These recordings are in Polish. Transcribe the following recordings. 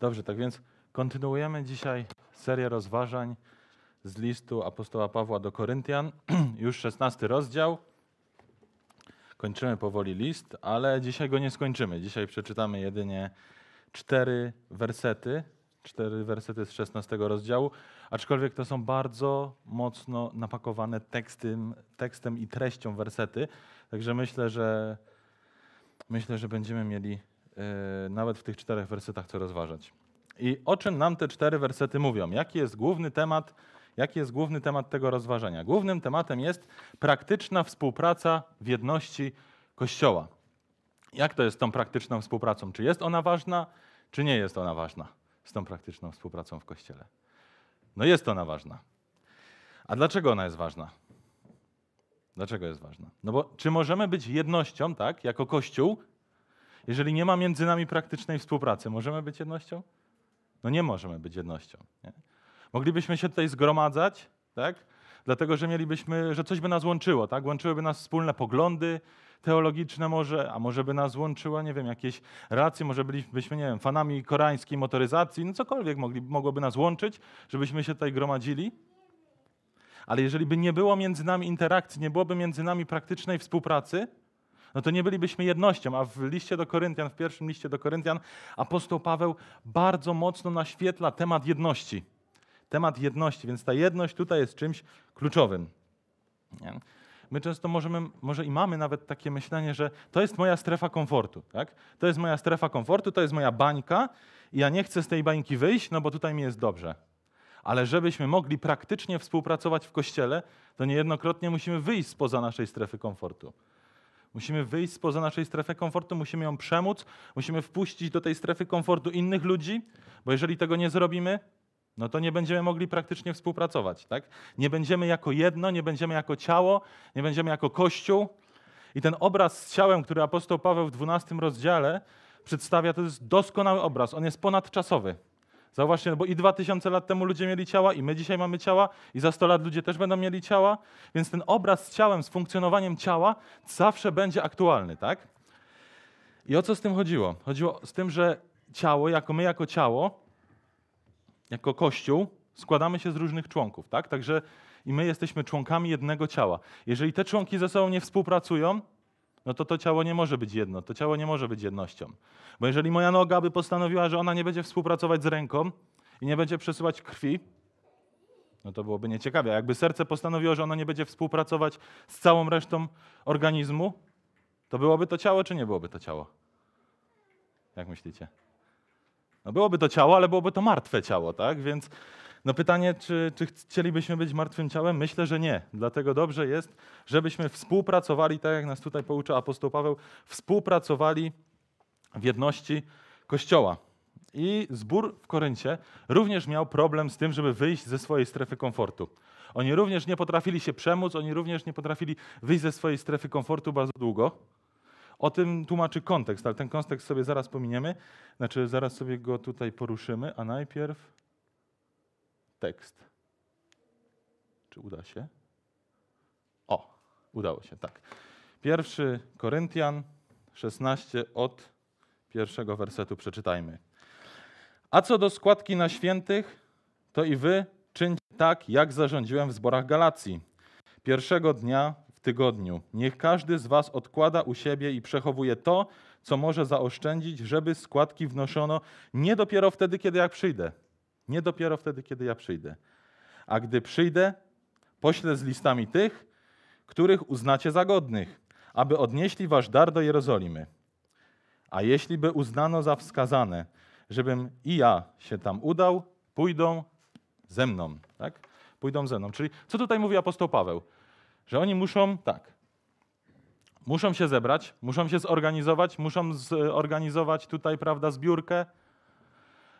Dobrze, tak więc kontynuujemy dzisiaj serię rozważań z listu apostoła Pawła do Koryntian. Już szesnasty rozdział. Kończymy powoli list, ale dzisiaj go nie skończymy. Dzisiaj przeczytamy jedynie cztery wersety, cztery wersety z szesnastego rozdziału, aczkolwiek to są bardzo mocno napakowane tekstem, tekstem i treścią wersety. Także myślę, że myślę, że będziemy mieli Y, nawet w tych czterech wersetach, co rozważać. I o czym nam te cztery wersety mówią? Jaki jest główny temat, jaki jest główny temat tego rozważania? Głównym tematem jest praktyczna współpraca w jedności Kościoła. Jak to jest z tą praktyczną współpracą? Czy jest ona ważna, czy nie jest ona ważna z tą praktyczną współpracą w Kościele? No jest ona ważna. A dlaczego ona jest ważna? Dlaczego jest ważna? No bo czy możemy być jednością, tak, jako Kościół, jeżeli nie ma między nami praktycznej współpracy, możemy być jednością? No nie możemy być jednością. Nie? Moglibyśmy się tutaj zgromadzać, tak? dlatego że mielibyśmy, że coś by nas łączyło, tak? Łączyłyby nas wspólne poglądy teologiczne może, a może by nas łączyło, nie wiem, jakieś racje, może bylibyśmy, nie wiem, fanami koreańskiej motoryzacji, no cokolwiek mogli, mogłoby nas łączyć, żebyśmy się tutaj gromadzili. Ale jeżeli by nie było między nami interakcji, nie byłoby między nami praktycznej współpracy, no to nie bylibyśmy jednością. A w liście do Koryntian, w pierwszym liście do Koryntian, apostoł Paweł bardzo mocno naświetla temat jedności. Temat jedności, więc ta jedność tutaj jest czymś kluczowym. Nie? My często możemy, może i mamy nawet takie myślenie, że to jest moja strefa komfortu. Tak? To jest moja strefa komfortu, to jest moja bańka i ja nie chcę z tej bańki wyjść, no bo tutaj mi jest dobrze. Ale żebyśmy mogli praktycznie współpracować w kościele, to niejednokrotnie musimy wyjść spoza naszej strefy komfortu. Musimy wyjść spoza naszej strefy komfortu, musimy ją przemóc, musimy wpuścić do tej strefy komfortu innych ludzi, bo jeżeli tego nie zrobimy, no to nie będziemy mogli praktycznie współpracować. Tak? Nie będziemy jako jedno, nie będziemy jako ciało, nie będziemy jako kościół. I ten obraz z ciałem, który apostoł Paweł w 12 rozdziale przedstawia, to jest doskonały obraz. On jest ponadczasowy. Zauważcie, no bo i 2000 lat temu ludzie mieli ciała, i my dzisiaj mamy ciała, i za 100 lat ludzie też będą mieli ciała, więc ten obraz z ciałem, z funkcjonowaniem ciała zawsze będzie aktualny, tak? I o co z tym chodziło? Chodziło z tym, że ciało, jako my jako ciało, jako kościół, składamy się z różnych członków, tak? Także i my jesteśmy członkami jednego ciała. Jeżeli te członki ze sobą nie współpracują, no to to ciało nie może być jedno, to ciało nie może być jednością. Bo jeżeli moja noga by postanowiła, że ona nie będzie współpracować z ręką i nie będzie przesyłać krwi, no to byłoby nieciekawie. A jakby serce postanowiło, że ono nie będzie współpracować z całą resztą organizmu, to byłoby to ciało, czy nie byłoby to ciało? Jak myślicie? No byłoby to ciało, ale byłoby to martwe ciało, tak? Więc no pytanie, czy, czy chcielibyśmy być martwym ciałem? Myślę, że nie. Dlatego dobrze jest, żebyśmy współpracowali, tak jak nas tutaj poucza apostoł Paweł, współpracowali w jedności Kościoła. I zbór w Koryncie również miał problem z tym, żeby wyjść ze swojej strefy komfortu. Oni również nie potrafili się przemóc, oni również nie potrafili wyjść ze swojej strefy komfortu bardzo długo. O tym tłumaczy kontekst, ale ten kontekst sobie zaraz pominiemy, znaczy zaraz sobie go tutaj poruszymy, a najpierw tekst. Czy uda się? O, udało się, tak. Pierwszy Koryntian 16 od pierwszego wersetu przeczytajmy. A co do składki na świętych, to i wy czyńcie tak, jak zarządziłem w zborach Galacji. Pierwszego dnia w tygodniu. Niech każdy z was odkłada u siebie i przechowuje to, co może zaoszczędzić, żeby składki wnoszono nie dopiero wtedy, kiedy jak przyjdę, nie dopiero wtedy, kiedy ja przyjdę. A gdy przyjdę, poślę z listami tych, których uznacie za godnych, aby odnieśli wasz dar do Jerozolimy. A jeśli by uznano za wskazane, żebym i ja się tam udał, pójdą ze mną. Tak? Pójdą ze mną. Czyli co tutaj mówi apostoł Paweł? Że oni muszą, tak, muszą się zebrać, muszą się zorganizować, muszą zorganizować tutaj, prawda, zbiórkę,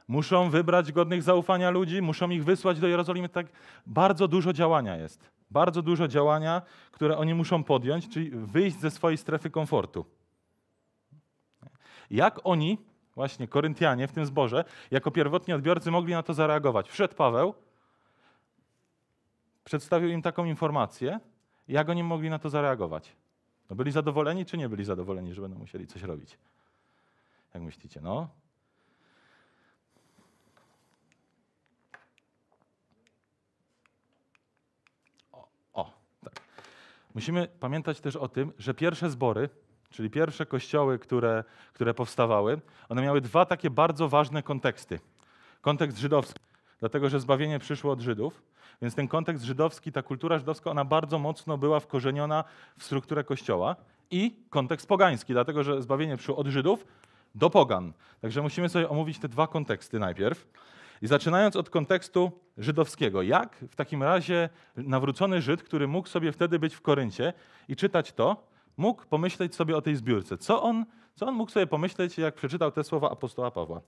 muszą wybrać godnych zaufania ludzi, muszą ich wysłać do Jerozolimy. Tak bardzo dużo działania jest. Bardzo dużo działania, które oni muszą podjąć, czyli wyjść ze swojej strefy komfortu. Jak oni, właśnie Koryntianie w tym zborze, jako pierwotni odbiorcy mogli na to zareagować? Wszedł Paweł, przedstawił im taką informację, jak oni mogli na to zareagować? No byli zadowoleni, czy nie byli zadowoleni, że będą musieli coś robić? Jak myślicie? No, Musimy pamiętać też o tym, że pierwsze zbory, czyli pierwsze kościoły, które, które powstawały, one miały dwa takie bardzo ważne konteksty. Kontekst żydowski, dlatego że zbawienie przyszło od Żydów, więc ten kontekst żydowski, ta kultura żydowska, ona bardzo mocno była wkorzeniona w strukturę kościoła i kontekst pogański, dlatego że zbawienie przyszło od Żydów do pogan. Także musimy sobie omówić te dwa konteksty najpierw. I zaczynając od kontekstu żydowskiego, jak w takim razie nawrócony Żyd, który mógł sobie wtedy być w Koryncie i czytać to, mógł pomyśleć sobie o tej zbiórce. Co on, co on mógł sobie pomyśleć, jak przeczytał te słowa apostoła Pawła?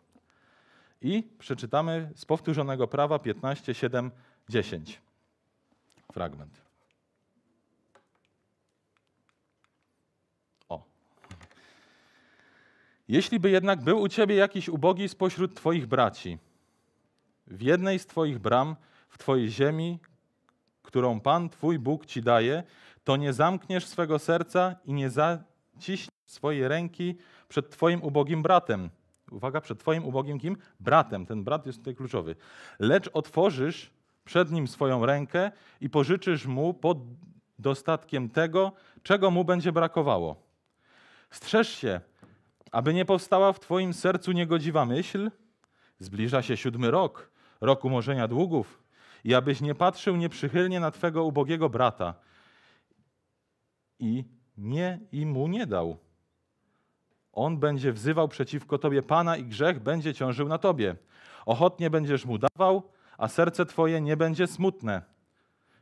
I przeczytamy z powtórzonego prawa 15, 7, 10. Fragment. Jeśli by jednak był u ciebie jakiś ubogi spośród twoich braci, w jednej z Twoich bram, w Twojej ziemi, którą Pan Twój Bóg Ci daje, to nie zamkniesz swego serca i nie zaciśniesz swojej ręki przed Twoim ubogim bratem. Uwaga, przed Twoim ubogim kim? Bratem. Ten brat jest tutaj kluczowy. Lecz otworzysz przed nim swoją rękę i pożyczysz mu pod dostatkiem tego, czego mu będzie brakowało. Strzeż się, aby nie powstała w Twoim sercu niegodziwa myśl. Zbliża się siódmy rok rok umorzenia długów i abyś nie patrzył nieprzychylnie na twego ubogiego brata i nie i mu nie dał. On będzie wzywał przeciwko tobie Pana i grzech będzie ciążył na tobie. Ochotnie będziesz mu dawał, a serce twoje nie będzie smutne,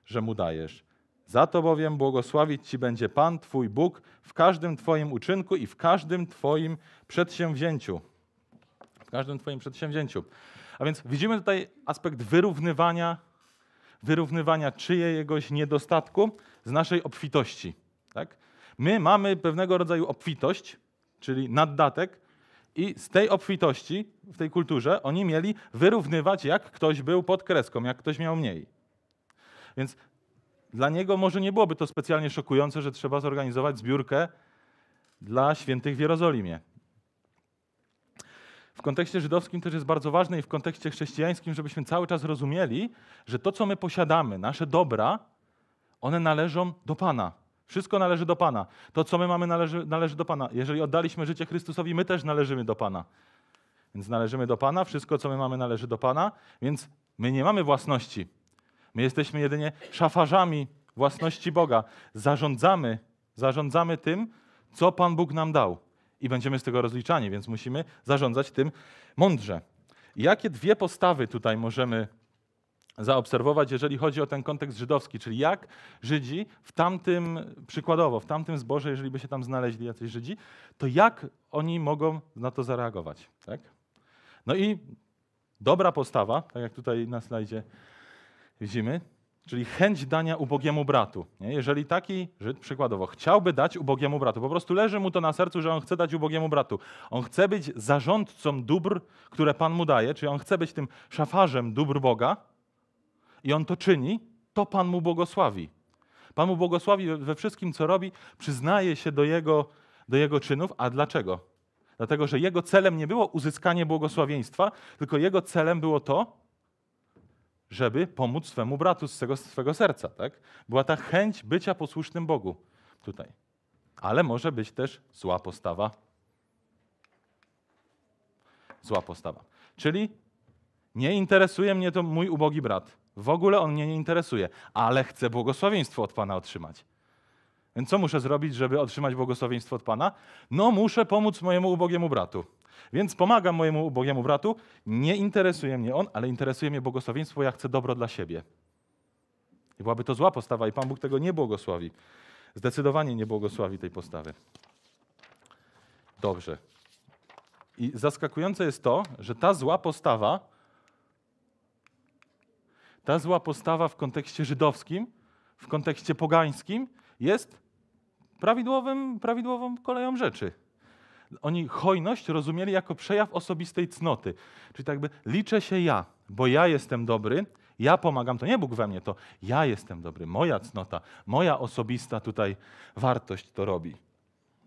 że mu dajesz. Za to bowiem błogosławić ci będzie Pan, Twój Bóg, w każdym Twoim uczynku i w każdym Twoim przedsięwzięciu. W każdym Twoim przedsięwzięciu. A więc widzimy tutaj aspekt wyrównywania, wyrównywania czyjegoś niedostatku z naszej obfitości. Tak? My mamy pewnego rodzaju obfitość, czyli naddatek, i z tej obfitości w tej kulturze oni mieli wyrównywać, jak ktoś był pod kreską, jak ktoś miał mniej. Więc dla niego może nie byłoby to specjalnie szokujące, że trzeba zorganizować zbiórkę dla świętych w Jerozolimie w kontekście żydowskim też jest bardzo ważne i w kontekście chrześcijańskim, żebyśmy cały czas rozumieli, że to, co my posiadamy, nasze dobra, one należą do Pana. Wszystko należy do Pana. To, co my mamy, należy, należy do Pana. Jeżeli oddaliśmy życie Chrystusowi, my też należymy do Pana. Więc należymy do Pana, wszystko, co my mamy, należy do Pana, więc my nie mamy własności. My jesteśmy jedynie szafarzami własności Boga. Zarządzamy, zarządzamy tym, co Pan Bóg nam dał i będziemy z tego rozliczani, więc musimy zarządzać tym mądrze. Jakie dwie postawy tutaj możemy zaobserwować, jeżeli chodzi o ten kontekst żydowski, czyli jak Żydzi w tamtym, przykładowo, w tamtym zborze, jeżeli by się tam znaleźli jacyś Żydzi, to jak oni mogą na to zareagować. Tak? No i dobra postawa, tak jak tutaj na slajdzie widzimy, Czyli chęć dania ubogiemu bratu. Nie? Jeżeli taki Żyd przykładowo chciałby dać ubogiemu bratu, po prostu leży mu to na sercu, że on chce dać ubogiemu bratu. On chce być zarządcą dóbr, które Pan mu daje, czyli on chce być tym szafarzem dóbr Boga i on to czyni, to Pan mu błogosławi. Pan mu błogosławi we wszystkim, co robi, przyznaje się do jego, do jego czynów. A dlaczego? Dlatego, że jego celem nie było uzyskanie błogosławieństwa, tylko jego celem było to, żeby pomóc swemu bratu z tego swego serca. Tak? Była ta chęć bycia posłusznym Bogu tutaj. Ale może być też zła postawa. Zła postawa. Czyli nie interesuje mnie to mój ubogi brat. W ogóle on mnie nie interesuje, ale chcę błogosławieństwo od Pana otrzymać. Więc co muszę zrobić, żeby otrzymać błogosławieństwo od Pana? No, muszę pomóc mojemu ubogiemu bratu. Więc pomagam mojemu ubogiemu bratu. Nie interesuje mnie on, ale interesuje mnie błogosławieństwo, ja chcę dobro dla siebie. I byłaby to zła postawa i Pan Bóg tego nie błogosławi. Zdecydowanie nie błogosławi tej postawy. Dobrze. I zaskakujące jest to, że ta zła postawa, ta zła postawa w kontekście żydowskim, w kontekście pogańskim jest prawidłowym, prawidłową koleją rzeczy. Oni hojność rozumieli jako przejaw osobistej cnoty. Czyli tak jakby liczę się ja, bo ja jestem dobry, ja pomagam, to nie Bóg we mnie, to ja jestem dobry, moja cnota, moja osobista tutaj wartość to robi.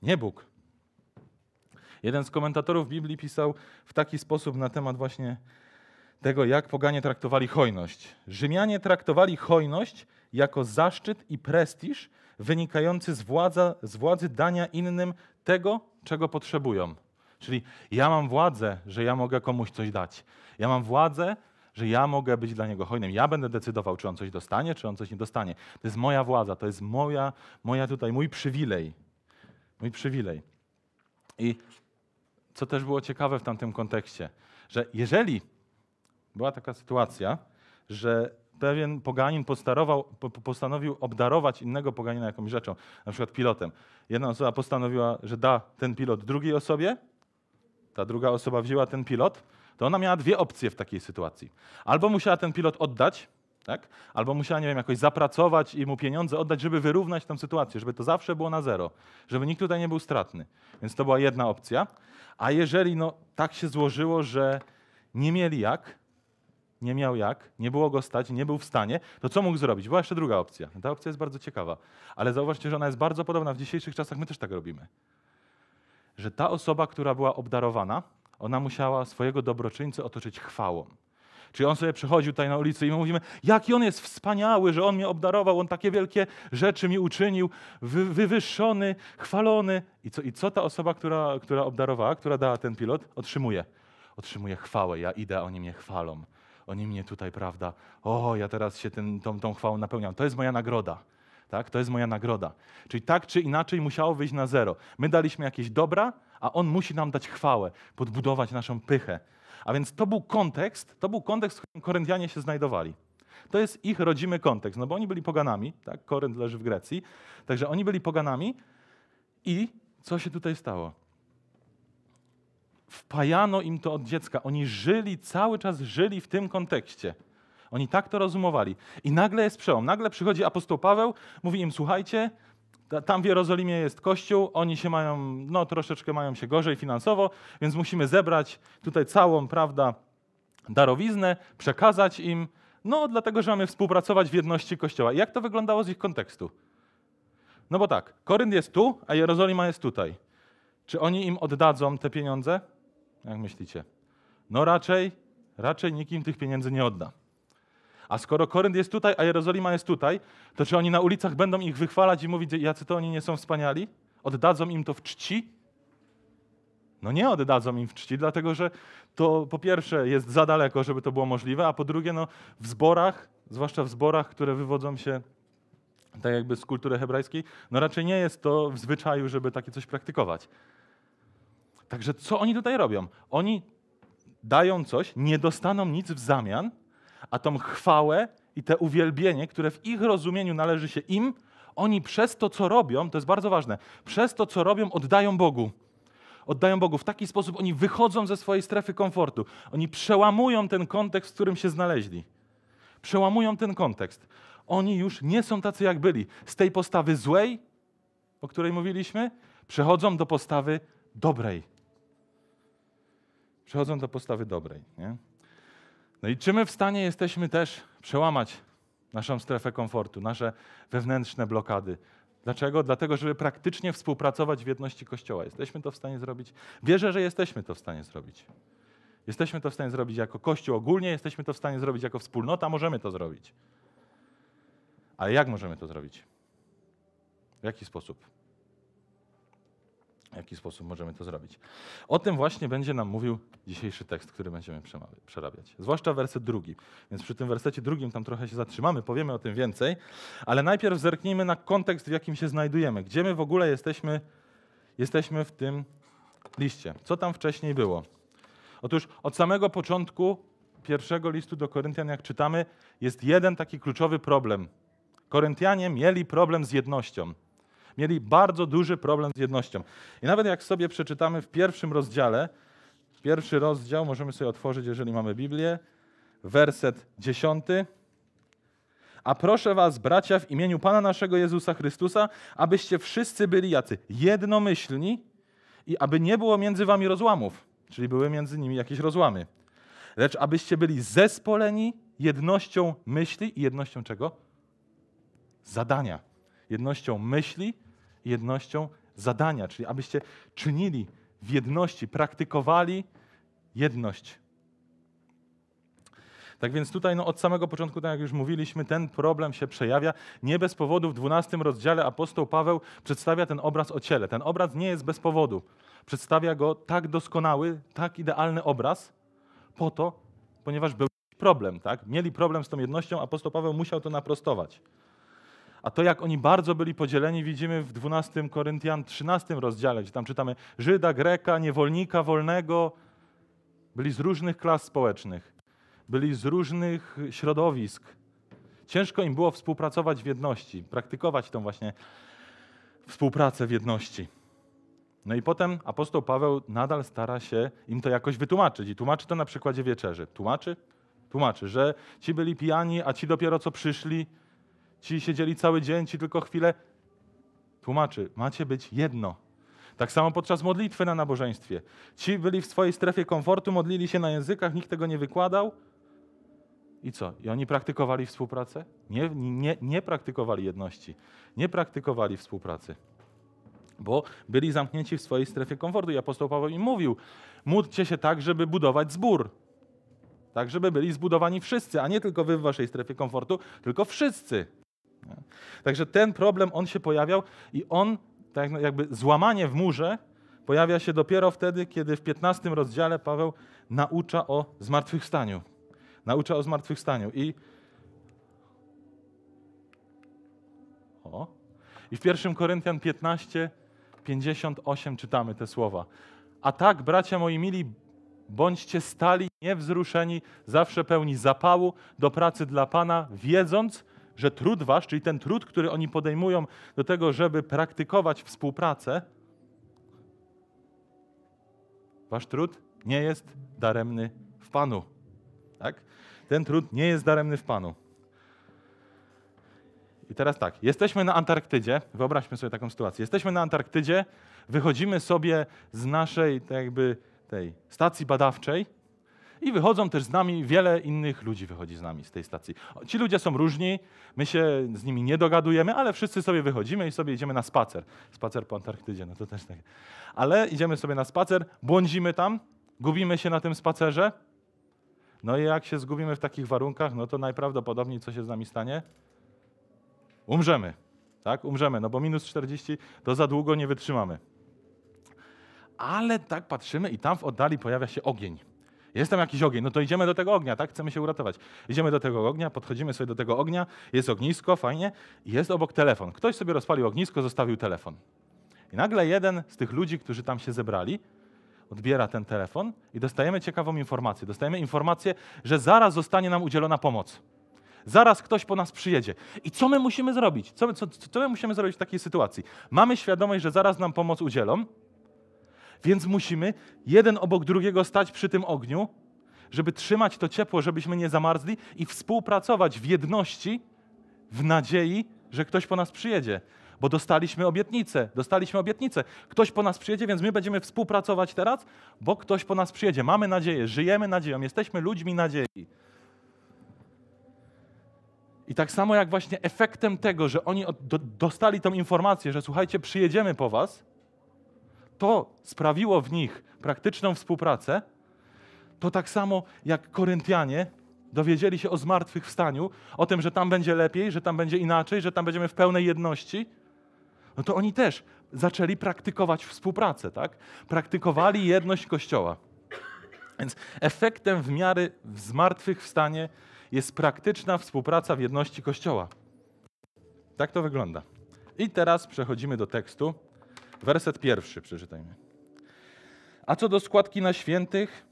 Nie Bóg. Jeden z komentatorów Biblii pisał w taki sposób na temat właśnie tego, jak poganie traktowali hojność. Rzymianie traktowali hojność jako zaszczyt i prestiż wynikający z, władza, z władzy dania innym tego, czego potrzebują. Czyli ja mam władzę, że ja mogę komuś coś dać. Ja mam władzę, że ja mogę być dla niego hojnym. Ja będę decydował, czy on coś dostanie, czy on coś nie dostanie. To jest moja władza, to jest moja, moja tutaj, mój przywilej. Mój przywilej. I co też było ciekawe w tamtym kontekście, że jeżeli była taka sytuacja, że pewien poganin postanowił obdarować innego poganina jakąś rzeczą, na przykład pilotem. Jedna osoba postanowiła, że da ten pilot drugiej osobie, ta druga osoba wzięła ten pilot, to ona miała dwie opcje w takiej sytuacji. Albo musiała ten pilot oddać, tak? albo musiała, nie wiem, jakoś zapracować i mu pieniądze oddać, żeby wyrównać tę sytuację, żeby to zawsze było na zero, żeby nikt tutaj nie był stratny. Więc to była jedna opcja. A jeżeli no, tak się złożyło, że nie mieli jak, nie miał jak, nie było go stać, nie był w stanie, to co mógł zrobić? Była jeszcze druga opcja. Ta opcja jest bardzo ciekawa, ale zauważcie, że ona jest bardzo podobna w dzisiejszych czasach, my też tak robimy. Że ta osoba, która była obdarowana, ona musiała swojego dobroczyńcy otoczyć chwałą. Czyli on sobie przychodził tutaj na ulicy i my mówimy, jaki on jest wspaniały, że on mnie obdarował, on takie wielkie rzeczy mi uczynił, wy, wywyższony, chwalony. I co, I co ta osoba, która, która obdarowała, która dała ten pilot, otrzymuje? Otrzymuje chwałę. Ja idę, oni mnie chwalą oni mnie tutaj, prawda, o, ja teraz się ten, tą, tą chwałą napełniam, to jest moja nagroda. Tak? To jest moja nagroda. Czyli tak czy inaczej musiało wyjść na zero. My daliśmy jakieś dobra, a on musi nam dać chwałę, podbudować naszą pychę. A więc to był kontekst, to był kontekst, w którym Koryntianie się znajdowali. To jest ich rodzimy kontekst, no bo oni byli poganami, tak? Korynt leży w Grecji, także oni byli poganami i co się tutaj stało? wpajano im to od dziecka. Oni żyli, cały czas żyli w tym kontekście. Oni tak to rozumowali. I nagle jest przełom. Nagle przychodzi apostoł Paweł, mówi im: Słuchajcie, tam w Jerozolimie jest kościół, oni się mają, no troszeczkę mają się gorzej finansowo, więc musimy zebrać tutaj całą, prawda, darowiznę, przekazać im, no dlatego, że mamy współpracować w jedności kościoła. I jak to wyglądało z ich kontekstu? No bo tak, Korynt jest tu, a Jerozolima jest tutaj. Czy oni im oddadzą te pieniądze? Jak myślicie? No raczej, raczej nikim tych pieniędzy nie odda. A skoro Korynt jest tutaj, a Jerozolima jest tutaj, to czy oni na ulicach będą ich wychwalać i mówić, jacy to oni nie są wspaniali? Oddadzą im to w czci? No nie oddadzą im w czci, dlatego że to po pierwsze jest za daleko, żeby to było możliwe, a po drugie no, w zborach, zwłaszcza w zborach, które wywodzą się tak jakby z kultury hebrajskiej, no raczej nie jest to w zwyczaju, żeby takie coś praktykować. Także co oni tutaj robią? Oni dają coś, nie dostaną nic w zamian, a tą chwałę i te uwielbienie, które w ich rozumieniu należy się im, oni przez to, co robią, to jest bardzo ważne, przez to, co robią, oddają Bogu. Oddają Bogu. W taki sposób oni wychodzą ze swojej strefy komfortu. Oni przełamują ten kontekst, w którym się znaleźli. Przełamują ten kontekst. Oni już nie są tacy, jak byli. Z tej postawy złej, o której mówiliśmy, przechodzą do postawy dobrej przechodzą do postawy dobrej. Nie? No i czy my w stanie jesteśmy też przełamać naszą strefę komfortu, nasze wewnętrzne blokady? Dlaczego? Dlatego, żeby praktycznie współpracować w jedności Kościoła. Jesteśmy to w stanie zrobić? Wierzę, że jesteśmy to w stanie zrobić. Jesteśmy to w stanie zrobić jako Kościół ogólnie, jesteśmy to w stanie zrobić jako wspólnota, możemy to zrobić. Ale jak możemy to zrobić? W jaki sposób? w jaki sposób możemy to zrobić. O tym właśnie będzie nam mówił dzisiejszy tekst, który będziemy przerabiać. Zwłaszcza werset drugi. Więc przy tym wersecie drugim tam trochę się zatrzymamy, powiemy o tym więcej, ale najpierw zerknijmy na kontekst, w jakim się znajdujemy. Gdzie my w ogóle jesteśmy, jesteśmy w tym liście? Co tam wcześniej było? Otóż od samego początku pierwszego listu do Koryntian, jak czytamy, jest jeden taki kluczowy problem. Koryntianie mieli problem z jednością mieli bardzo duży problem z jednością. I nawet jak sobie przeczytamy w pierwszym rozdziale, pierwszy rozdział możemy sobie otworzyć, jeżeli mamy Biblię, werset dziesiąty. A proszę was, bracia, w imieniu Pana naszego Jezusa Chrystusa, abyście wszyscy byli jacy jednomyślni i aby nie było między wami rozłamów, czyli były między nimi jakieś rozłamy, lecz abyście byli zespoleni jednością myśli i jednością czego? Zadania. Jednością myśli jednością zadania, czyli abyście czynili w jedności, praktykowali jedność. Tak więc tutaj no, od samego początku, tak jak już mówiliśmy, ten problem się przejawia. Nie bez powodu w 12 rozdziale apostoł Paweł przedstawia ten obraz o ciele. Ten obraz nie jest bez powodu. Przedstawia go tak doskonały, tak idealny obraz po to, ponieważ był problem, tak? Mieli problem z tą jednością, apostoł Paweł musiał to naprostować. A to, jak oni bardzo byli podzieleni, widzimy w 12 Koryntian 13 rozdziale, gdzie tam czytamy Żyda, Greka, niewolnika, wolnego. Byli z różnych klas społecznych, byli z różnych środowisk. Ciężko im było współpracować w jedności, praktykować tą właśnie współpracę w jedności. No i potem apostoł Paweł nadal stara się im to jakoś wytłumaczyć. I tłumaczy to na przykładzie wieczerzy. Tłumaczy, tłumaczy, że ci byli pijani, a ci dopiero co przyszli. Ci siedzieli cały dzień, ci tylko chwilę. Tłumaczy, macie być jedno. Tak samo podczas modlitwy na nabożeństwie. Ci byli w swojej strefie komfortu, modlili się na językach, nikt tego nie wykładał. I co? I oni praktykowali współpracę? Nie, nie, nie praktykowali jedności. Nie praktykowali współpracy. Bo byli zamknięci w swojej strefie komfortu. I apostoł Paweł im mówił, módlcie się tak, żeby budować zbór. Tak, żeby byli zbudowani wszyscy, a nie tylko wy w waszej strefie komfortu, tylko wszyscy. Nie? Także ten problem, on się pojawiał i on, tak jakby złamanie w murze, pojawia się dopiero wtedy, kiedy w 15 rozdziale Paweł naucza o zmartwychwstaniu. Naucza o zmartwychwstaniu. I o. I w 1 Koryntian 15, 58 czytamy te słowa. A tak, bracia moi mili, bądźcie stali, niewzruszeni, zawsze pełni zapału do pracy dla Pana, wiedząc, że trud wasz, czyli ten trud, który oni podejmują do tego, żeby praktykować współpracę, wasz trud nie jest daremny w Panu. Tak? Ten trud nie jest daremny w Panu. I teraz tak, jesteśmy na Antarktydzie, wyobraźmy sobie taką sytuację. Jesteśmy na Antarktydzie, wychodzimy sobie z naszej tak jakby tej stacji badawczej i wychodzą też z nami, wiele innych ludzi wychodzi z nami z tej stacji. Ci ludzie są różni, my się z nimi nie dogadujemy, ale wszyscy sobie wychodzimy i sobie idziemy na spacer. Spacer po Antarktydzie, no to też tak. Ale idziemy sobie na spacer, błądzimy tam, gubimy się na tym spacerze. No i jak się zgubimy w takich warunkach, no to najprawdopodobniej co się z nami stanie? Umrzemy. Tak? Umrzemy, no bo minus 40 to za długo nie wytrzymamy ale tak patrzymy i tam w oddali pojawia się ogień. Jest tam jakiś ogień, no to idziemy do tego ognia, tak? Chcemy się uratować. Idziemy do tego ognia, podchodzimy sobie do tego ognia, jest ognisko, fajnie, jest obok telefon. Ktoś sobie rozpalił ognisko, zostawił telefon. I nagle jeden z tych ludzi, którzy tam się zebrali, odbiera ten telefon i dostajemy ciekawą informację. Dostajemy informację, że zaraz zostanie nam udzielona pomoc. Zaraz ktoś po nas przyjedzie. I co my musimy zrobić? Co, co, co my musimy zrobić w takiej sytuacji? Mamy świadomość, że zaraz nam pomoc udzielą, więc musimy jeden obok drugiego stać przy tym ogniu, żeby trzymać to ciepło, żebyśmy nie zamarzli i współpracować w jedności, w nadziei, że ktoś po nas przyjedzie. Bo dostaliśmy obietnicę, dostaliśmy obietnicę. Ktoś po nas przyjedzie, więc my będziemy współpracować teraz, bo ktoś po nas przyjedzie. Mamy nadzieję, żyjemy nadzieją, jesteśmy ludźmi nadziei. I tak samo jak właśnie efektem tego, że oni dostali tą informację, że słuchajcie, przyjedziemy po was, to sprawiło w nich praktyczną współpracę, to tak samo jak Koryntianie dowiedzieli się o zmartwychwstaniu, o tym, że tam będzie lepiej, że tam będzie inaczej, że tam będziemy w pełnej jedności, no to oni też zaczęli praktykować współpracę, tak? Praktykowali jedność Kościoła. Więc efektem w miarę w zmartwychwstanie jest praktyczna współpraca w jedności Kościoła. Tak to wygląda. I teraz przechodzimy do tekstu. Werset pierwszy przeczytajmy. A co do składki na świętych,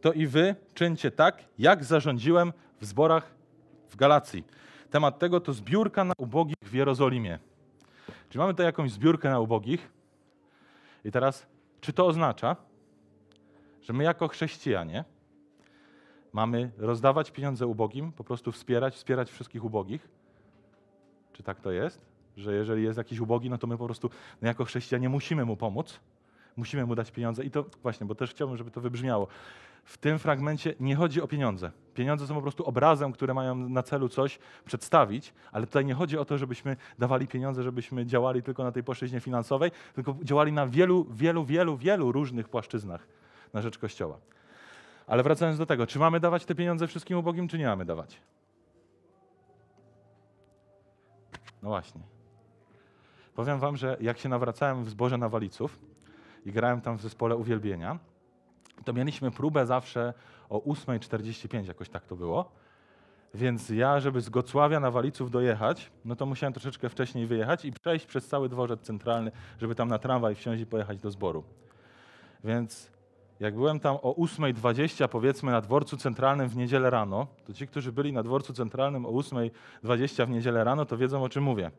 to i wy czyńcie tak, jak zarządziłem w zborach w Galacji. Temat tego to zbiórka na ubogich w Jerozolimie. Czy mamy tutaj jakąś zbiórkę na ubogich? I teraz, czy to oznacza, że my jako chrześcijanie mamy rozdawać pieniądze ubogim, po prostu wspierać, wspierać wszystkich ubogich? Czy tak to jest? że jeżeli jest jakiś ubogi, no to my po prostu no jako chrześcijanie musimy mu pomóc, musimy mu dać pieniądze. I to właśnie, bo też chciałbym, żeby to wybrzmiało. W tym fragmencie nie chodzi o pieniądze. Pieniądze są po prostu obrazem, które mają na celu coś przedstawić, ale tutaj nie chodzi o to, żebyśmy dawali pieniądze, żebyśmy działali tylko na tej płaszczyźnie finansowej, tylko działali na wielu, wielu, wielu, wielu różnych płaszczyznach na rzecz Kościoła. Ale wracając do tego, czy mamy dawać te pieniądze wszystkim ubogim, czy nie mamy dawać? No właśnie. Powiem wam, że jak się nawracałem w zborze Nawaliców i grałem tam w zespole uwielbienia, to mieliśmy próbę zawsze o 8.45, jakoś tak to było. Więc ja, żeby z Gocławia na Waliców dojechać, no to musiałem troszeczkę wcześniej wyjechać i przejść przez cały dworzec centralny, żeby tam na tramwaj wsiąść i pojechać do zboru. Więc jak byłem tam o 8.20 powiedzmy na dworcu centralnym w niedzielę rano, to ci, którzy byli na dworcu centralnym o 8.20 w niedzielę rano, to wiedzą o czym mówię.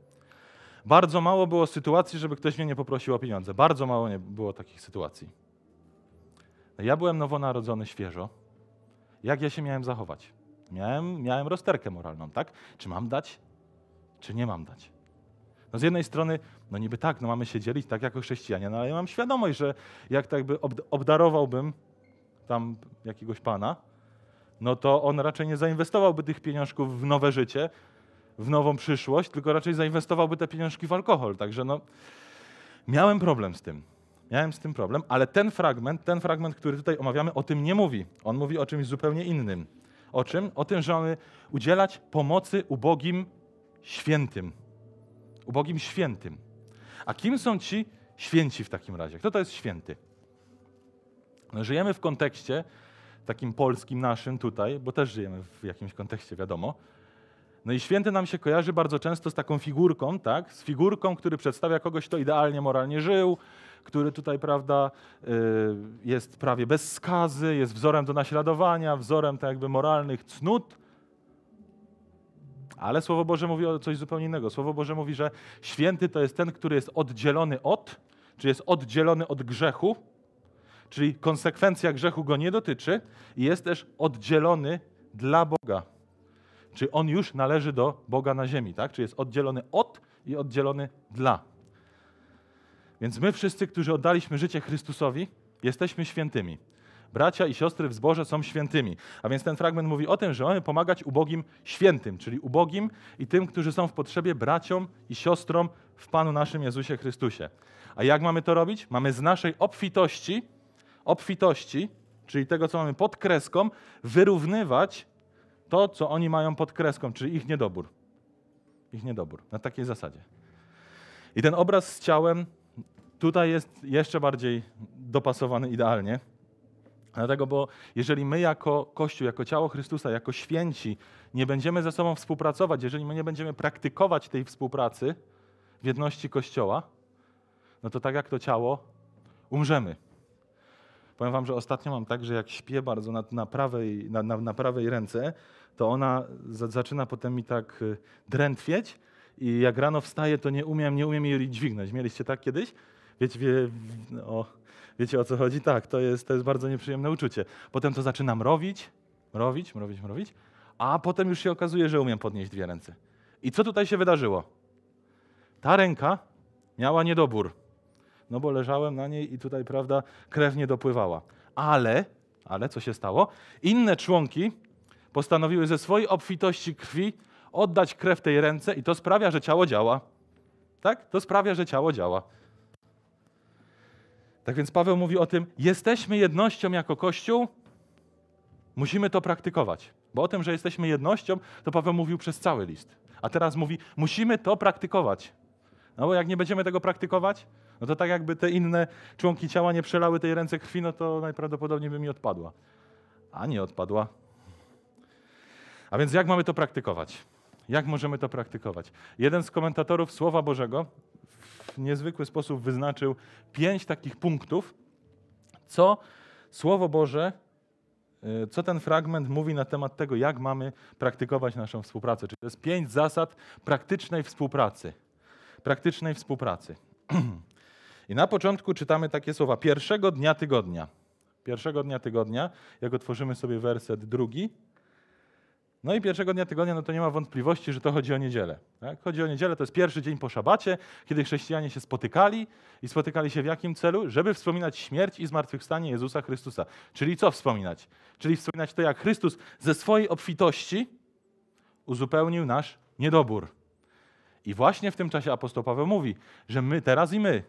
Bardzo mało było sytuacji, żeby ktoś mnie nie poprosił o pieniądze. Bardzo mało nie było takich sytuacji. Ja byłem nowonarodzony świeżo. Jak ja się miałem zachować? Miałem, miałem rozterkę moralną, tak? Czy mam dać, czy nie mam dać? No z jednej strony, no niby tak, no mamy się dzielić tak jako chrześcijanie, no ale ja mam świadomość, że jak tak by obdarowałbym tam jakiegoś pana, no to on raczej nie zainwestowałby tych pieniążków w nowe życie, w nową przyszłość, tylko raczej zainwestowałby te pieniążki w alkohol. Także no, miałem problem z tym. Miałem z tym problem, ale ten fragment, ten fragment, który tutaj omawiamy, o tym nie mówi. On mówi o czymś zupełnie innym. O czym? O tym, że mamy udzielać pomocy ubogim świętym. Ubogim świętym. A kim są ci święci w takim razie? Kto to jest święty? No, żyjemy w kontekście takim polskim, naszym tutaj, bo też żyjemy w jakimś kontekście, wiadomo, no i święty nam się kojarzy bardzo często z taką figurką, tak? Z figurką, który przedstawia kogoś, kto idealnie moralnie żył, który tutaj, prawda, y, jest prawie bez skazy, jest wzorem do naśladowania, wzorem tak jakby moralnych cnót. Ale Słowo Boże mówi o coś zupełnie innego. Słowo Boże mówi, że święty to jest ten, który jest oddzielony od, czy jest oddzielony od grzechu, czyli konsekwencja grzechu go nie dotyczy, i jest też oddzielony dla Boga. Czy on już należy do Boga na ziemi, tak? Czy jest oddzielony od i oddzielony dla. Więc my wszyscy, którzy oddaliśmy życie Chrystusowi, jesteśmy świętymi. Bracia i siostry w zborze są świętymi. A więc ten fragment mówi o tym, że mamy pomagać ubogim świętym, czyli ubogim i tym, którzy są w potrzebie braciom i siostrom w Panu naszym Jezusie Chrystusie. A jak mamy to robić? Mamy z naszej obfitości, obfitości, czyli tego, co mamy pod kreską, wyrównywać to, co oni mają pod kreską, czyli ich niedobór. Ich niedobór, na takiej zasadzie. I ten obraz z ciałem tutaj jest jeszcze bardziej dopasowany idealnie. Dlatego, bo jeżeli my jako Kościół, jako ciało Chrystusa, jako święci nie będziemy ze sobą współpracować, jeżeli my nie będziemy praktykować tej współpracy w jedności Kościoła, no to tak jak to ciało, umrzemy. Powiem wam, że ostatnio mam tak, że jak śpię bardzo na, na prawej, na, na, na, prawej ręce, to ona zaczyna potem mi tak y, drętwieć i jak rano wstaję, to nie umiem, nie umiem jej dźwignąć. Mieliście tak kiedyś? Wiecie, wie, o, wiecie o co chodzi? Tak, to jest, to jest bardzo nieprzyjemne uczucie. Potem to zaczyna mrowić, mrowić, mrowić, mrowić, a potem już się okazuje, że umiem podnieść dwie ręce. I co tutaj się wydarzyło? Ta ręka miała niedobór no bo leżałem na niej i tutaj, prawda, krew nie dopływała. Ale, ale co się stało? Inne członki postanowiły ze swojej obfitości krwi oddać krew tej ręce i to sprawia, że ciało działa. Tak? To sprawia, że ciało działa. Tak więc Paweł mówi o tym, jesteśmy jednością jako Kościół, musimy to praktykować. Bo o tym, że jesteśmy jednością, to Paweł mówił przez cały list. A teraz mówi, musimy to praktykować. No bo jak nie będziemy tego praktykować, no to tak jakby te inne członki ciała nie przelały tej ręce krwi, no to najprawdopodobniej by mi odpadła. A nie odpadła. A więc jak mamy to praktykować? Jak możemy to praktykować? Jeden z komentatorów Słowa Bożego w niezwykły sposób wyznaczył pięć takich punktów, co Słowo Boże, y, co ten fragment mówi na temat tego, jak mamy praktykować naszą współpracę. Czyli to jest pięć zasad praktycznej współpracy praktycznej współpracy. I na początku czytamy takie słowa: pierwszego dnia tygodnia. Pierwszego dnia tygodnia, jak otworzymy sobie werset drugi. No i pierwszego dnia tygodnia, no to nie ma wątpliwości, że to chodzi o niedzielę. Tak? Chodzi o niedzielę, to jest pierwszy dzień po szabacie, kiedy chrześcijanie się spotykali i spotykali się w jakim celu? Żeby wspominać śmierć i zmartwychwstanie Jezusa Chrystusa. Czyli co wspominać? Czyli wspominać to, jak Chrystus ze swojej obfitości uzupełnił nasz niedobór i właśnie w tym czasie apostoł Paweł mówi, że my, teraz i my,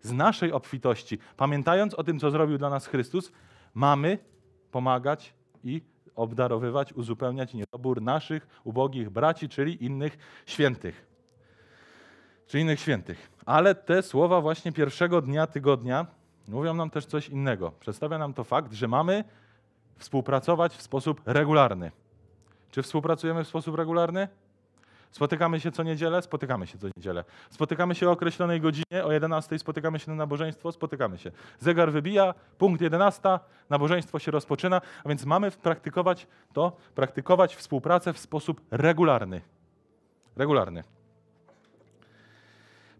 z naszej obfitości, pamiętając o tym, co zrobił dla nas Chrystus, mamy pomagać i obdarowywać, uzupełniać niedobór naszych ubogich braci, czyli innych świętych. Czy innych świętych. Ale te słowa właśnie pierwszego dnia tygodnia mówią nam też coś innego. Przedstawia nam to fakt, że mamy współpracować w sposób regularny. Czy współpracujemy w sposób regularny? Spotykamy się co niedzielę? Spotykamy się co niedzielę. Spotykamy się o określonej godzinie, o 11 spotykamy się na nabożeństwo, spotykamy się. Zegar wybija, punkt 11, nabożeństwo się rozpoczyna, a więc mamy praktykować to, praktykować współpracę w sposób regularny. Regularny.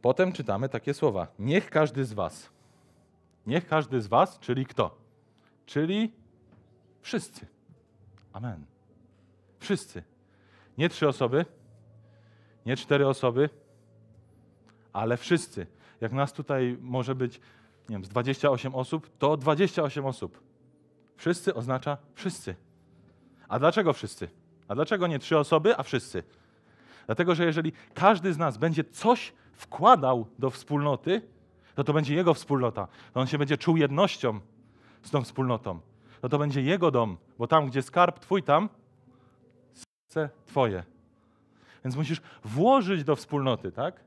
Potem czytamy takie słowa. Niech każdy z was, niech każdy z was, czyli kto? Czyli wszyscy. Amen. Wszyscy. Nie trzy osoby, nie cztery osoby, ale wszyscy. Jak nas tutaj może być, nie wiem, z 28 osób, to 28 osób. Wszyscy oznacza wszyscy. A dlaczego wszyscy? A dlaczego nie trzy osoby, a wszyscy? Dlatego, że jeżeli każdy z nas będzie coś wkładał do wspólnoty, to to będzie jego wspólnota. To on się będzie czuł jednością z tą wspólnotą. To to będzie jego dom, bo tam, gdzie skarb twój, tam serce twoje. Więc musisz włożyć do wspólnoty, tak?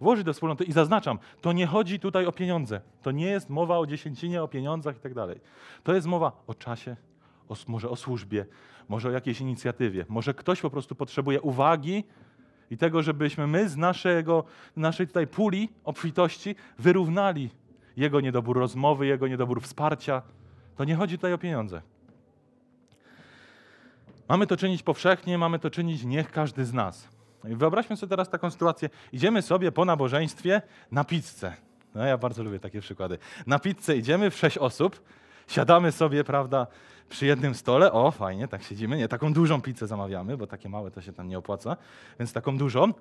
Włożyć do wspólnoty i zaznaczam, to nie chodzi tutaj o pieniądze. To nie jest mowa o dziesięcinie, o pieniądzach i tak dalej. To jest mowa o czasie, o, może o służbie, może o jakiejś inicjatywie. Może ktoś po prostu potrzebuje uwagi i tego, żebyśmy my z naszego, naszej tutaj puli obfitości wyrównali jego niedobór rozmowy, jego niedobór wsparcia. To nie chodzi tutaj o pieniądze. Mamy to czynić powszechnie, mamy to czynić niech każdy z nas. Wyobraźmy sobie teraz taką sytuację. Idziemy sobie po nabożeństwie na pizzę. No ja bardzo lubię takie przykłady. Na pizzę idziemy w sześć osób, siadamy sobie, prawda, przy jednym stole. O, fajnie, tak siedzimy. Nie, taką dużą pizzę zamawiamy, bo takie małe to się tam nie opłaca. Więc taką dużą,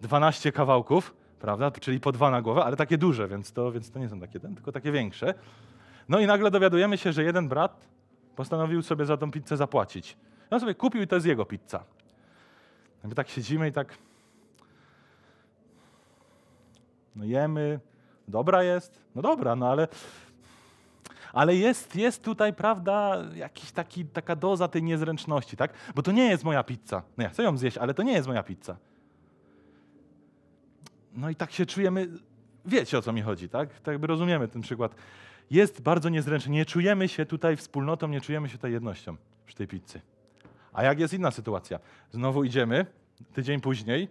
12 kawałków, prawda, czyli po dwa na głowę, ale takie duże, więc to, więc to nie są takie ten, tylko takie większe. No i nagle dowiadujemy się, że jeden brat postanowił sobie za tą pizzę zapłacić on sobie kupił i to jest jego pizza. My tak siedzimy i tak no jemy, dobra jest, no dobra, no ale, ale jest, jest tutaj, prawda, jakiś taki, taka doza tej niezręczności, tak? Bo to nie jest moja pizza. No ja chcę ją zjeść, ale to nie jest moja pizza. No i tak się czujemy, wiecie o co mi chodzi, tak? Tak jakby rozumiemy ten przykład. Jest bardzo niezręcznie, nie czujemy się tutaj wspólnotą, nie czujemy się tutaj jednością przy tej pizzy. A jak jest inna sytuacja? Znowu idziemy, tydzień później,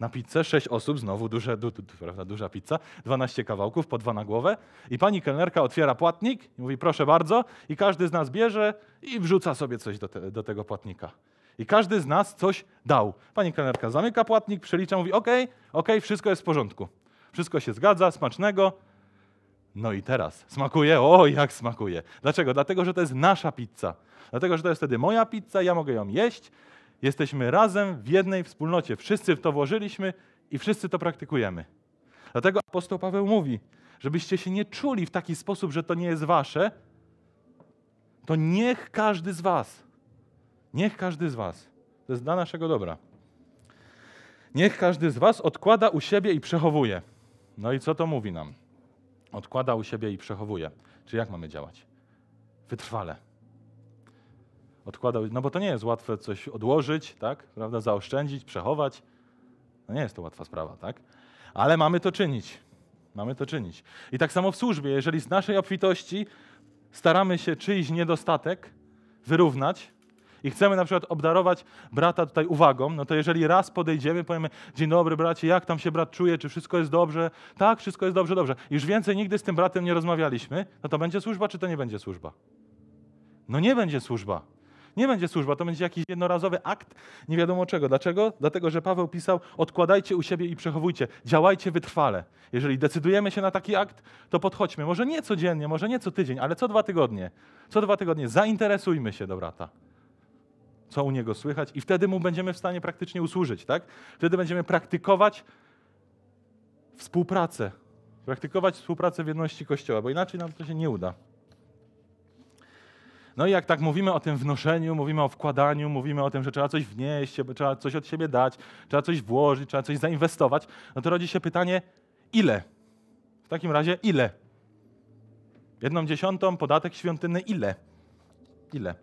na pizzę, sześć osób, znowu duże, du, du, prawda, duża pizza, 12 kawałków, po dwa na głowę i pani kelnerka otwiera płatnik i mówi proszę bardzo i każdy z nas bierze i wrzuca sobie coś do, te, do tego płatnika. I każdy z nas coś dał. Pani kelnerka zamyka płatnik, przelicza, mówi okej, okay, okej, okay, wszystko jest w porządku. Wszystko się zgadza, smacznego, no i teraz smakuje? O, jak smakuje. Dlaczego? Dlatego, że to jest nasza pizza. Dlatego, że to jest wtedy moja pizza, ja mogę ją jeść. Jesteśmy razem w jednej wspólnocie. Wszyscy w to włożyliśmy i wszyscy to praktykujemy. Dlatego apostoł Paweł mówi, żebyście się nie czuli w taki sposób, że to nie jest wasze, to niech każdy z was, niech każdy z was, to jest dla naszego dobra, niech każdy z was odkłada u siebie i przechowuje. No i co to mówi nam? odkłada u siebie i przechowuje. Czy jak mamy działać? Wytrwale. Odkłada, no bo to nie jest łatwe coś odłożyć, tak? Prawda? Zaoszczędzić, przechować. No nie jest to łatwa sprawa, tak? Ale mamy to czynić. Mamy to czynić. I tak samo w służbie, jeżeli z naszej obfitości staramy się czyjś niedostatek wyrównać, i chcemy na przykład obdarować brata tutaj uwagą, no to jeżeli raz podejdziemy, powiemy, dzień dobry bracie, jak tam się brat czuje, czy wszystko jest dobrze? Tak, wszystko jest dobrze, dobrze. Już więcej nigdy z tym bratem nie rozmawialiśmy, no to będzie służba, czy to nie będzie służba? No nie będzie służba. Nie będzie służba, to będzie jakiś jednorazowy akt nie wiadomo czego. Dlaczego? Dlatego, że Paweł pisał: odkładajcie u siebie i przechowujcie, działajcie wytrwale. Jeżeli decydujemy się na taki akt, to podchodźmy. Może nie codziennie, może nie co tydzień, ale co dwa tygodnie. Co dwa tygodnie zainteresujmy się do brata co u niego słychać, i wtedy mu będziemy w stanie praktycznie usłużyć, tak? Wtedy będziemy praktykować współpracę, praktykować współpracę w jedności Kościoła, bo inaczej nam to się nie uda. No i jak tak mówimy o tym wnoszeniu, mówimy o wkładaniu, mówimy o tym, że trzeba coś wnieść, trzeba coś od siebie dać, trzeba coś włożyć, trzeba coś zainwestować, no to rodzi się pytanie, ile? W takim razie ile? Jedną dziesiątą, podatek świątynny, ile? Ile?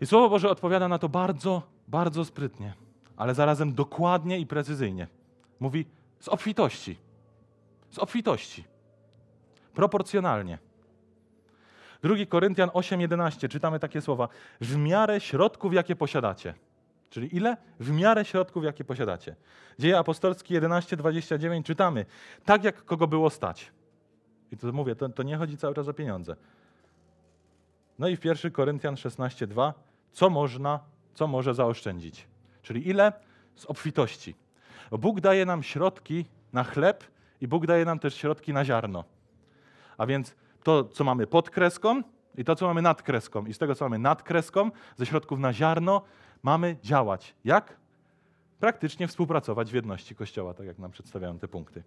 I Słowo Boże odpowiada na to bardzo, bardzo sprytnie, ale zarazem dokładnie i precyzyjnie. Mówi z obfitości. Z obfitości. Proporcjonalnie. 2 Koryntian 8:11 czytamy takie słowa: w miarę środków, jakie posiadacie. Czyli ile? W miarę środków, jakie posiadacie. Dzieje apostolskie 11:29 czytamy: tak jak kogo było stać. I to mówię, to, to nie chodzi cały czas o pieniądze. No i w 1 Koryntian 16:2 co można, co może zaoszczędzić. Czyli ile? Z obfitości. Bóg daje nam środki na chleb i Bóg daje nam też środki na ziarno. A więc to, co mamy pod kreską i to, co mamy nad kreską. I z tego, co mamy nad kreską, ze środków na ziarno, mamy działać. Jak? Praktycznie współpracować w jedności Kościoła, tak jak nam przedstawiają te punkty.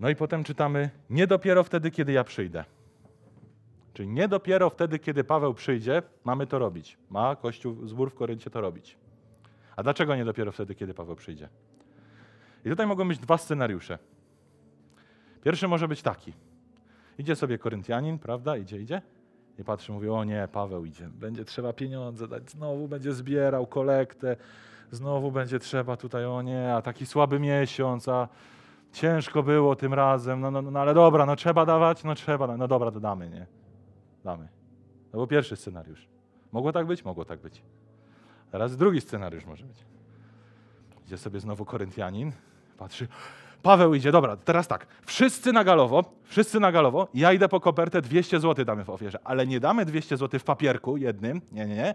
No i potem czytamy, nie dopiero wtedy, kiedy ja przyjdę. Czyli nie dopiero wtedy, kiedy Paweł przyjdzie, mamy to robić. Ma Kościół, zbór w Koryncie to robić. A dlaczego nie dopiero wtedy, kiedy Paweł przyjdzie? I tutaj mogą być dwa scenariusze. Pierwszy może być taki. Idzie sobie Koryntianin, prawda? Idzie, idzie. I patrzy, mówi, o nie, Paweł idzie. Będzie trzeba pieniądze dać, znowu będzie zbierał kolektę, znowu będzie trzeba tutaj, o nie, a taki słaby miesiąc, a ciężko było tym razem, no, no, no, no ale dobra, no trzeba dawać, no trzeba, no dobra, dodamy, nie? damy. To był pierwszy scenariusz. Mogło tak być? Mogło tak być. Teraz drugi scenariusz może być. Gdzie sobie znowu Koryntianin patrzy, Paweł idzie, dobra, teraz tak, wszyscy na galowo, wszyscy na galowo, ja idę po kopertę, 200 zł damy w ofierze, ale nie damy 200 zł w papierku jednym, nie, nie, nie,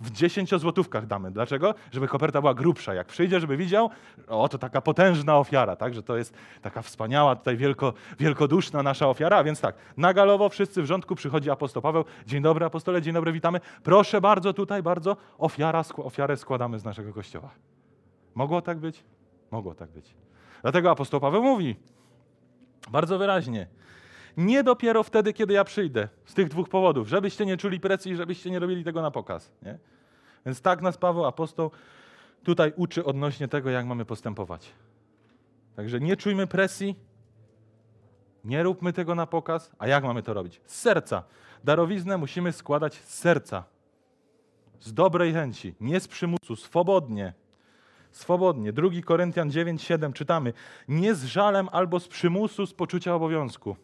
w 10 złotówkach damy. Dlaczego? Żeby koperta była grubsza, jak przyjdzie, żeby widział, o, to taka potężna ofiara, tak, że to jest taka wspaniała, tutaj wielko, wielkoduszna nasza ofiara, a więc tak, na galowo wszyscy w rządku, przychodzi apostoł Paweł, dzień dobry apostole, dzień dobry, witamy, proszę bardzo tutaj, bardzo, ofiara, ofiarę składamy z naszego kościoła. Mogło tak być? Mogło tak być. Dlatego apostoł Paweł mówi bardzo wyraźnie: Nie dopiero wtedy, kiedy ja przyjdę, z tych dwóch powodów, żebyście nie czuli presji, żebyście nie robili tego na pokaz. Nie? Więc tak nas Paweł apostoł tutaj uczy odnośnie tego, jak mamy postępować. Także nie czujmy presji, nie róbmy tego na pokaz. A jak mamy to robić? Z serca. Darowiznę musimy składać z serca. Z dobrej chęci, nie z przymusu, swobodnie swobodnie. 2 Koryntian 9, 7 czytamy: Nie z żalem albo z przymusu, z poczucia obowiązku.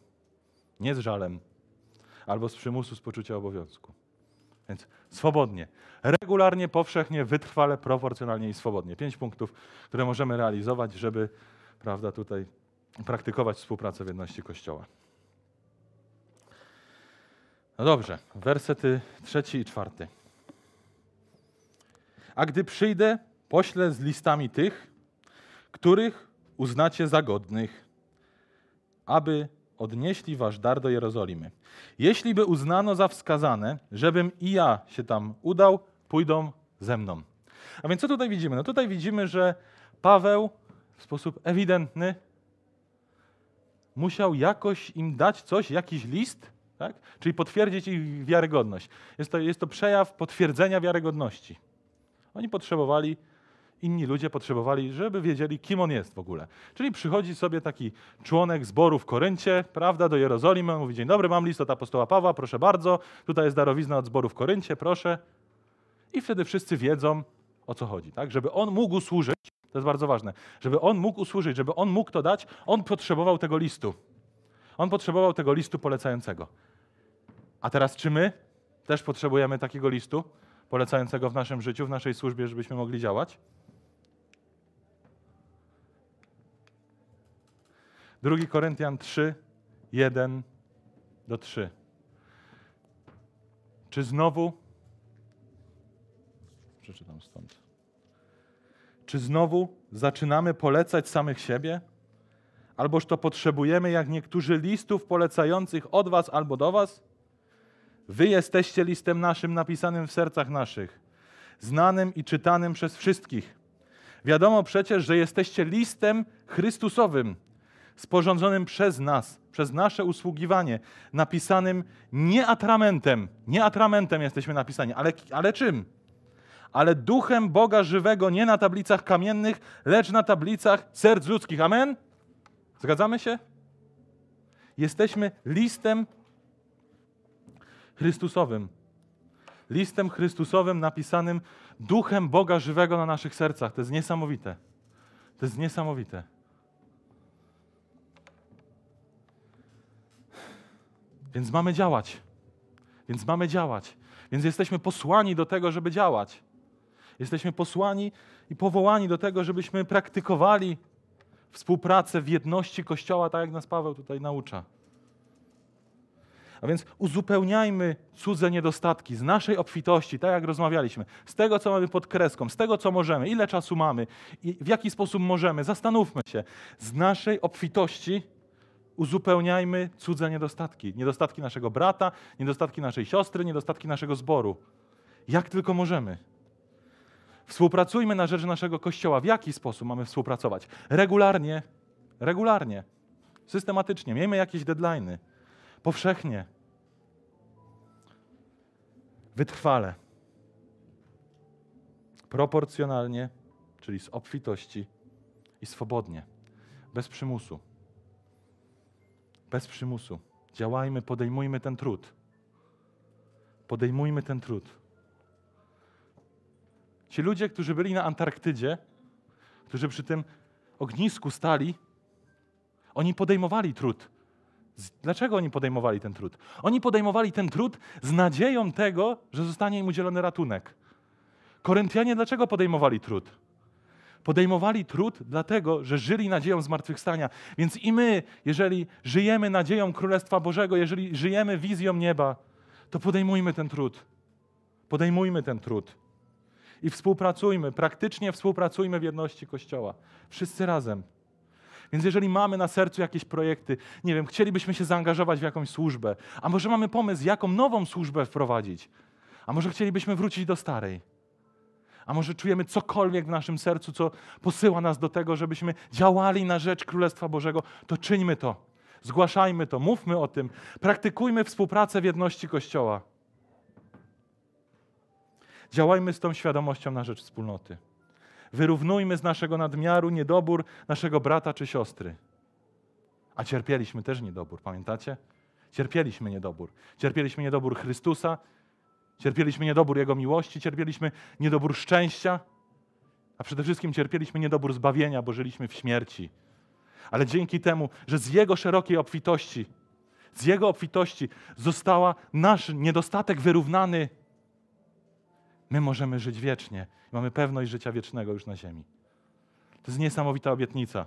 Nie z żalem albo z przymusu, z poczucia obowiązku. Więc swobodnie, regularnie, powszechnie, wytrwale, proporcjonalnie i swobodnie. Pięć punktów, które możemy realizować, żeby prawda, tutaj praktykować współpracę w jedności Kościoła. No dobrze, wersety trzeci i czwarty. A gdy przyjdę, pośle z listami tych, których uznacie za godnych, aby odnieśli wasz dar do Jerozolimy. Jeśli by uznano za wskazane, żebym i ja się tam udał, pójdą ze mną. A więc co tutaj widzimy? No tutaj widzimy, że Paweł w sposób ewidentny musiał jakoś im dać coś, jakiś list, tak? czyli potwierdzić ich wiarygodność. Jest to, jest to przejaw potwierdzenia wiarygodności. Oni potrzebowali inni ludzie potrzebowali, żeby wiedzieli, kim on jest w ogóle. Czyli przychodzi sobie taki członek zboru w Koryncie, prawda, do Jerozolimy, mówi, dzień dobry, mam list od apostoła Pawła, proszę bardzo, tutaj jest darowizna od zboru w Koryncie, proszę. I wtedy wszyscy wiedzą, o co chodzi, tak? Żeby on mógł służyć, to jest bardzo ważne, żeby on mógł usłużyć, żeby on mógł to dać, on potrzebował tego listu. On potrzebował tego listu polecającego. A teraz czy my też potrzebujemy takiego listu polecającego w naszym życiu, w naszej służbie, żebyśmy mogli działać? 2 Koryntian 3, 1 do 3. Czy znowu. Przeczytam stąd. Czy znowu zaczynamy polecać samych siebie? Alboż to potrzebujemy, jak niektórzy listów polecających od Was albo do Was? Wy jesteście listem naszym napisanym w sercach naszych, znanym i czytanym przez wszystkich. Wiadomo przecież, że jesteście listem Chrystusowym sporządzonym przez nas, przez nasze usługiwanie, napisanym nie atramentem, nie atramentem jesteśmy napisani, ale, ale czym? Ale duchem Boga żywego, nie na tablicach kamiennych, lecz na tablicach serc ludzkich. Amen? Zgadzamy się? Jesteśmy listem Chrystusowym. Listem Chrystusowym napisanym duchem Boga żywego na naszych sercach. To jest niesamowite. To jest niesamowite. Więc mamy działać. Więc mamy działać. Więc jesteśmy posłani do tego, żeby działać. Jesteśmy posłani i powołani do tego, żebyśmy praktykowali współpracę w jedności Kościoła, tak jak nas Paweł tutaj naucza. A więc uzupełniajmy cudze niedostatki z naszej obfitości, tak jak rozmawialiśmy, z tego, co mamy pod kreską, z tego, co możemy, ile czasu mamy i w jaki sposób możemy. Zastanówmy się, z naszej obfitości uzupełniajmy cudze niedostatki. Niedostatki naszego brata, niedostatki naszej siostry, niedostatki naszego zboru. Jak tylko możemy. Współpracujmy na rzecz naszego kościoła. W jaki sposób mamy współpracować? Regularnie, regularnie, systematycznie. Miejmy jakieś deadlines. Powszechnie. Wytrwale. Proporcjonalnie, czyli z obfitości i swobodnie, bez przymusu bez przymusu. Działajmy, podejmujmy ten trud. Podejmujmy ten trud. Ci ludzie, którzy byli na Antarktydzie, którzy przy tym ognisku stali, oni podejmowali trud. Dlaczego oni podejmowali ten trud? Oni podejmowali ten trud z nadzieją tego, że zostanie im udzielony ratunek. Koryntianie dlaczego podejmowali trud? podejmowali trud, dlatego że żyli nadzieją zmartwychwstania. Więc i my, jeżeli żyjemy nadzieją Królestwa Bożego, jeżeli żyjemy wizją nieba, to podejmujmy ten trud. Podejmujmy ten trud. I współpracujmy, praktycznie współpracujmy w jedności Kościoła. Wszyscy razem. Więc jeżeli mamy na sercu jakieś projekty, nie wiem, chcielibyśmy się zaangażować w jakąś służbę, a może mamy pomysł, jaką nową służbę wprowadzić, a może chcielibyśmy wrócić do starej a może czujemy cokolwiek w naszym sercu, co posyła nas do tego, żebyśmy działali na rzecz Królestwa Bożego, to czyńmy to. Zgłaszajmy to, mówmy o tym, praktykujmy współpracę w jedności Kościoła. Działajmy z tą świadomością na rzecz wspólnoty. Wyrównujmy z naszego nadmiaru niedobór naszego brata czy siostry. A cierpieliśmy też niedobór, pamiętacie? Cierpieliśmy niedobór. Cierpieliśmy niedobór Chrystusa, Cierpieliśmy niedobór Jego miłości, cierpieliśmy niedobór szczęścia, a przede wszystkim cierpieliśmy niedobór zbawienia, bo żyliśmy w śmierci. Ale dzięki temu, że z Jego szerokiej obfitości, z Jego obfitości została nasz niedostatek wyrównany, my możemy żyć wiecznie. Mamy pewność życia wiecznego już na ziemi. To jest niesamowita obietnica.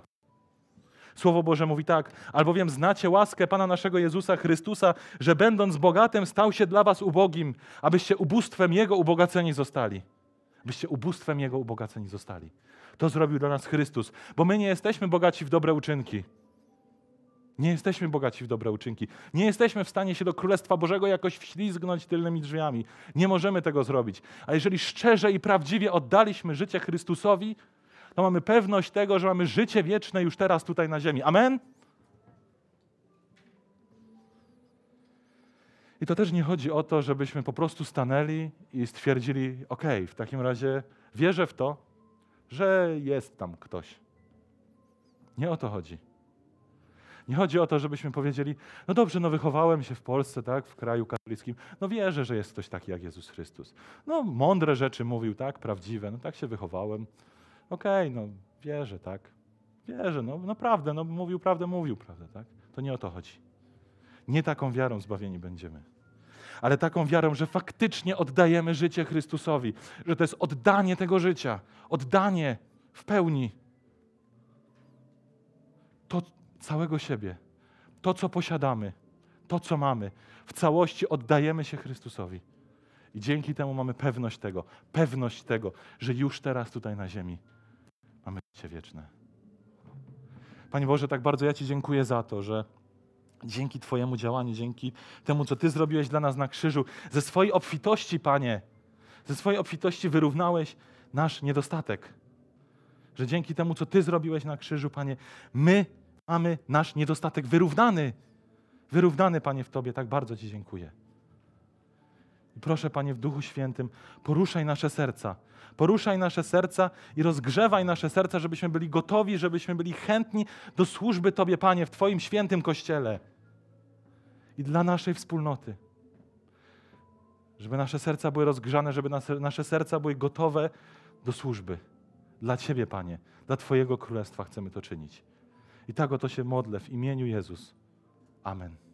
Słowo Boże mówi tak, albowiem znacie łaskę Pana naszego Jezusa Chrystusa, że będąc bogatym stał się dla was ubogim, abyście ubóstwem Jego ubogaceni zostali. Abyście ubóstwem Jego ubogaceni zostali. To zrobił dla nas Chrystus, bo my nie jesteśmy bogaci w dobre uczynki. Nie jesteśmy bogaci w dobre uczynki. Nie jesteśmy w stanie się do Królestwa Bożego jakoś wślizgnąć tylnymi drzwiami. Nie możemy tego zrobić. A jeżeli szczerze i prawdziwie oddaliśmy życie Chrystusowi, to mamy pewność tego, że mamy życie wieczne już teraz tutaj na ziemi. Amen? I to też nie chodzi o to, żebyśmy po prostu stanęli i stwierdzili, ok, w takim razie wierzę w to, że jest tam ktoś. Nie o to chodzi. Nie chodzi o to, żebyśmy powiedzieli, no dobrze, no wychowałem się w Polsce, tak, w kraju katolickim, no wierzę, że jest ktoś taki jak Jezus Chrystus. No mądre rzeczy mówił, tak, prawdziwe, no tak się wychowałem okej, okay, no wierzę, tak? Wierzę, no naprawdę, no mówił prawdę, mówił prawdę, tak? To nie o to chodzi. Nie taką wiarą zbawieni będziemy ale taką wiarą, że faktycznie oddajemy życie Chrystusowi, że to jest oddanie tego życia, oddanie w pełni. To całego siebie, to co posiadamy, to co mamy, w całości oddajemy się Chrystusowi. I dzięki temu mamy pewność tego, pewność tego, że już teraz tutaj na ziemi życie wieczne. Panie Boże, tak bardzo ja Ci dziękuję za to, że dzięki Twojemu działaniu, dzięki temu, co Ty zrobiłeś dla nas na krzyżu, ze swojej obfitości, Panie, ze swojej obfitości wyrównałeś nasz niedostatek. Że dzięki temu, co Ty zrobiłeś na krzyżu, Panie, my mamy nasz niedostatek wyrównany. Wyrównany, Panie, w Tobie. Tak bardzo Ci dziękuję. I proszę, Panie, w Duchu Świętym, poruszaj nasze serca. Poruszaj nasze serca i rozgrzewaj nasze serca, żebyśmy byli gotowi, żebyśmy byli chętni do służby Tobie, Panie, w Twoim świętym kościele i dla naszej wspólnoty. Żeby nasze serca były rozgrzane, żeby nasze serca były gotowe do służby. Dla Ciebie, Panie, dla Twojego królestwa chcemy to czynić. I tak oto się modlę w imieniu Jezus. Amen.